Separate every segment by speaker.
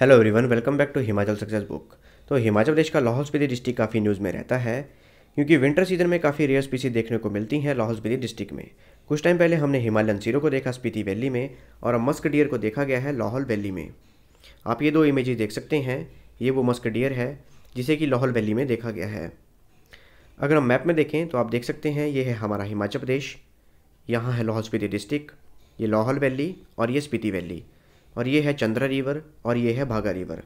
Speaker 1: hello everyone welcome back to Himachal success book तो हिमाचल प्रदेश का Lahaul Spiti district काफ़ी न्यूज़ में रहता है क्योंकि विंटर सीजन में काफ़ी रेयर स्पीसी देखने को मिलती हैं लाहौल स्पीति डिस्ट्रिक्ट में कुछ टाइम पहले हमने हिमालयन सीरो को देखा स्पीति वैली में और अब मस्क डियर को देखा गया है लाहौल वैली में आप ये दो इमेज देख सकते हैं ये वो मस्क डियर है जिसे कि लाहौल वैली में देखा गया है अगर हम मैप में देखें तो आप देख सकते हैं ये है हमारा हिमाचल प्रदेश यहाँ है लाहौल स्पीति डिस्ट्रिक्ट ये लाहौल वैली और ये स्पीति वैली और ये है चंद्रा रिवर और ये है भागा रिवर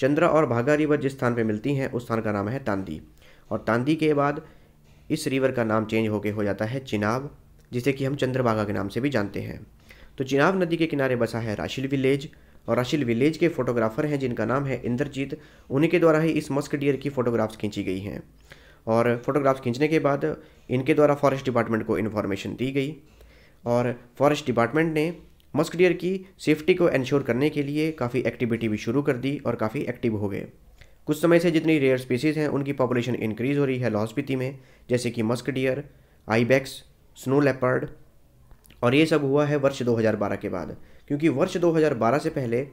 Speaker 1: चंद्रा और भागा रिवर जिस स्थान पर मिलती हैं उस स्थान का नाम है तांदी और तांदी के बाद इस रिवर का नाम चेंज होके हो जाता है चिनाब जिसे कि हम चंद्रभागा के नाम से भी जानते हैं तो चिनाब नदी के किनारे बसा है राशिल विलेज और राशिल विलेज के फोटोग्राफर हैं जिनका नाम है इंद्रजीत उन्हीं के द्वारा ही इस मस्क डियर की फ़ोटोग्राफ्स खींची गई हैं और फोटोग्राफ्स खींचने के बाद इनके द्वारा फॉरेस्ट डिपार्टमेंट को इन्फॉर्मेशन दी गई और फॉरेस्ट डिपार्टमेंट ने मस्कडियर की सेफ्टी को इन्श्योर करने के लिए काफ़ी एक्टिविटी भी शुरू कर दी और काफ़ी एक्टिव हो गए कुछ समय से जितनी रेयर स्पीसीज़ हैं उनकी पॉपुलेशन इंक्रीज़ हो रही है लाहौल में जैसे कि मस्कडियर आईबैक्स स्नो लेपर्ड और ये सब हुआ है वर्ष 2012 के बाद क्योंकि वर्ष 2012 से पहले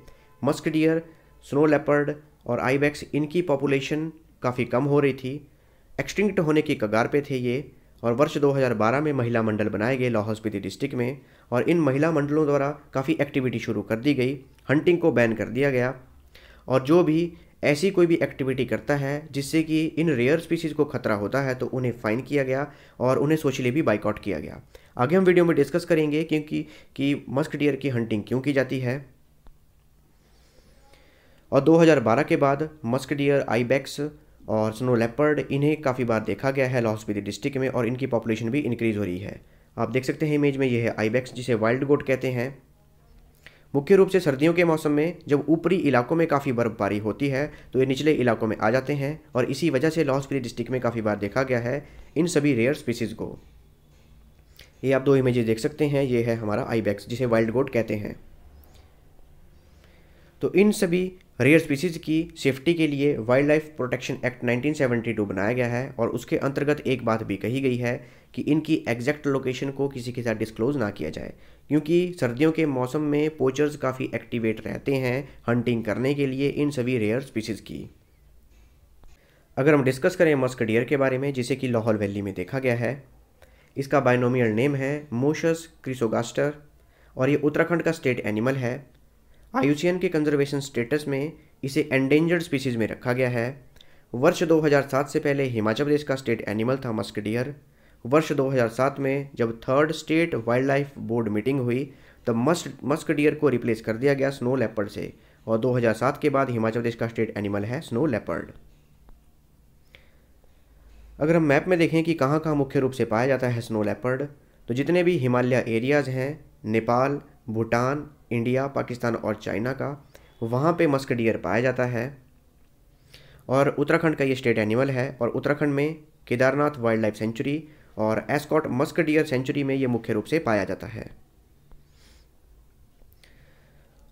Speaker 1: मस्कडियर स्नो लेपर्ड और आईबैक्स इनकी पॉपुलेशन काफ़ी कम हो रही थी एक्सटिंक्ट होने की कगार पे थे ये और वर्ष 2012 में महिला मंडल बनाए गए लाहौल स्पीति डिस्ट्रिक्ट में और इन महिला मंडलों द्वारा काफ़ी एक्टिविटी शुरू कर दी गई हंटिंग को बैन कर दिया गया और जो भी ऐसी कोई भी एक्टिविटी करता है जिससे कि इन रेयर स्पीसीज़ को खतरा होता है तो उन्हें फ़ाइन किया गया और उन्हें सोशली भी बाइकआउट किया गया आगे हम वीडियो में डिस्कस करेंगे क्योंकि कि मस्क डियर की हंटिंग क्यों की जाती है और 2012 के बाद मस्क डियर आईबैक्स और स्नो लेपर्ड इन्हें काफ़ी बार देखा गया है लाहौल स्पीति डिस्ट्रिक्ट में और इनकी पॉपुलेशन भी इंक्रीज़ हो रही है आप देख सकते हैं इमेज में ये है आईबैक्स जिसे वाइल्ड गोट कहते हैं मुख्य रूप से सर्दियों के मौसम में जब ऊपरी इलाकों में काफ़ी बर्फबारी होती है तो ये निचले इलाकों में आ जाते हैं और इसी वजह से लाहौल स्पीति डिस्ट्रिक्ट में काफ़ी बार देखा गया है इन सभी रेयर स्पीसीज़ को ये आप दो इमेजेस देख सकते हैं ये है हमारा आईबैक्स जिसे वाइल्ड गोट कहते हैं तो इन सभी रेयर स्पीसीज की सेफ्टी के लिए वाइल्ड लाइफ प्रोटेक्शन एक्ट 1972 बनाया गया है और उसके अंतर्गत एक बात भी कही गई है कि इनकी एग्जैक्ट लोकेशन को किसी के साथ डिस्क्लोज ना किया जाए क्योंकि सर्दियों के मौसम में पोचर्स काफ़ी एक्टिवेट रहते हैं हंटिंग करने के लिए इन सभी रेयर स्पीसीज़ की अगर हम डिस्कस करें मस्क डियर के बारे में जिसे कि लाहौल वैली में देखा गया है इसका बायनोमियल नेम है मोशस क्रिसोगास्टर और ये उत्तराखंड का स्टेट एनिमल है आयुसीएन के कंजर्वेशन स्टेटस में इसे एंडेंजर्ड स्पीसीज में रखा गया है वर्ष 2007 से पहले हिमाचल प्रदेश का स्टेट एनिमल था मस्कडियर वर्ष 2007 में जब third state wildlife board meeting हुई तब मस्क डियर को रिप्लेस कर दिया गया स्नो लेपर्ड से और 2007 के बाद हिमाचल प्रदेश का स्टेट एनिमल है स्नो लेपर्ड अगर हम मैप में देखें कि कहाँ कहाँ मुख्य रूप से पाया जाता है स्नो लेपर्ड तो जितने भी हिमालय एरियाज़ हैं नेपाल भूटान इंडिया पाकिस्तान और चाइना का वहाँ पे मस्क डियर पाया जाता है और उत्तराखंड का ये स्टेट एनिमल है और उत्तराखंड में केदारनाथ वाइल्ड लाइफ सेंचुरी और एस्कॉट मस्क डियर सेंचुरी में ये मुख्य रूप से पाया जाता है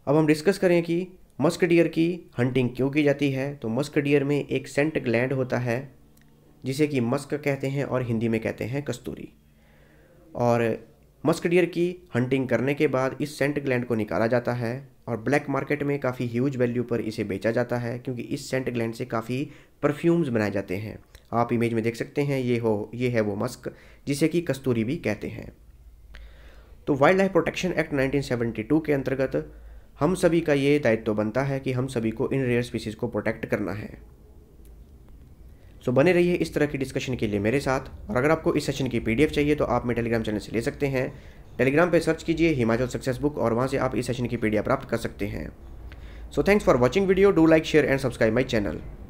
Speaker 1: अब हम डिस्कस करें कि मस्क डियर की हंटिंग क्यों की जाती है तो मस्क डियर में एक सेंट ग्लैंड होता है जिसे कि मस्क कहते हैं और हिंदी में कहते हैं कस्तूरी और मस्क डियर की हंटिंग करने के बाद इस सेंट ग्लैंड को निकाला जाता है और ब्लैक मार्केट में काफ़ी ह्यूज वैल्यू पर इसे बेचा जाता है क्योंकि इस सेंट ग्लैंड से काफ़ी परफ्यूम्स बनाए जाते हैं आप इमेज में देख सकते हैं ये हो ये है वो मस्क जिसे कि कस्तूरी भी कहते हैं तो वाइल्ड लाइफ प्रोटेक्शन एक्ट 1972 के अंतर्गत हम सभी का ये दायित्व बनता है कि हम सभी को इन रेयर स्पीसीज़ को प्रोटेक्ट करना है सो बने रहिए इस तरह की डिस्कशन के लिए मेरे साथ और अगर आपको इस सेशन की पीडीएफ चाहिए तो आप मेरे टेलीग्राम चैनल से ले सकते हैं टेलीग्राम पर सर्च कीजिए हिमाचल सक्सेस बुक और वहाँ से आप इस सेशन की पीडीएफ प्राप्त कर सकते हैं so thanks for watching video do like share and subscribe my channel